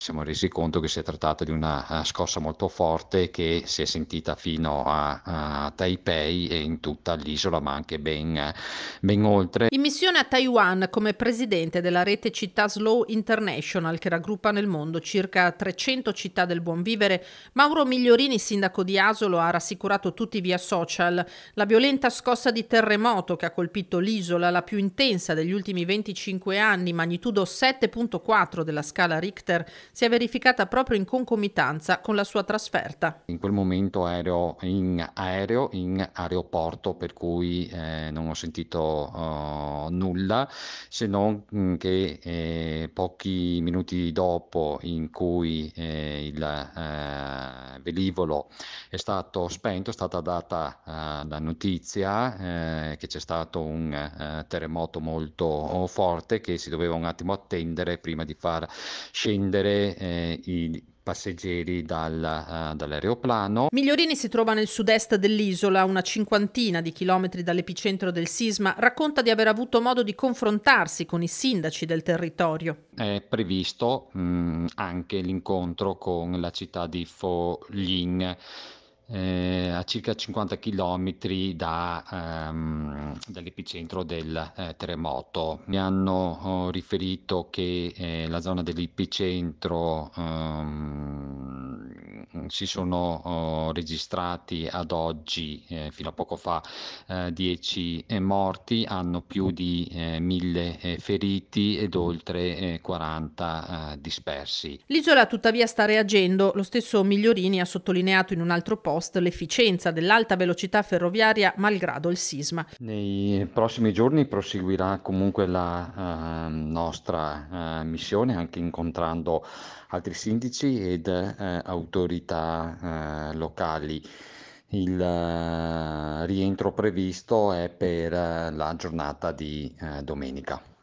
siamo resi conto che si è trattato di una eh, scossa molto forte che si è sentita fino a, a Taipei e in tutta l'isola, ma anche ben, ben, oltre. In missione a Taiwan come presidente della rete Città Slow International che raggruppa nel mondo circa 300 città del buon vivere, Mauro Migliorini, sindaco di Asolo, ha rassicurato tutti via social. La violenta scossa di terremoto che ha colpito l'isola, la più intensa degli ultimi 25 anni, magnitudo 7.4 della scala Richter, si è verificata proprio in concomitanza con la sua trasferta. In quel momento ero in aereo, in aeroporto, per cui eh, non ho sentito uh, nulla, se non mm, che eh, pochi minuti dopo in cui eh, il eh, velivolo è stato spento, è stata data eh, la notizia che c'è stato un terremoto molto oh, forte che si doveva un attimo attendere prima di far scendere eh, i passeggeri dal, uh, dall'aeroplano. Migliorini si trova nel sud-est dell'isola, una cinquantina di chilometri dall'epicentro del sisma. Racconta di aver avuto modo di confrontarsi con i sindaci del territorio. È previsto mh, mm, anche l'incontro con la città di Fo Lin eh, a circa 50 km da, ehm, dall'epicentro del eh, terremoto. Mi hanno oh, riferito che eh, la zona dell'epicentro ehm, si sono oh, registrati ad oggi, eh, fino a poco fa, 10 eh, eh, morti, hanno più di 1000 feriti ed oltre 40 dispersi. L'isola tuttavia sta reagendo, lo stesso Migliorini ha sottolineato in un altro post l'efficienza dell'alta velocità ferroviaria malgrado il sisma. Nei prossimi giorni proseguirà comunque la uh, nostra uh, missione anche incontrando altri sindaci ed uh, autorità eh, locali. Il eh, rientro previsto è per eh, la giornata di eh, domenica.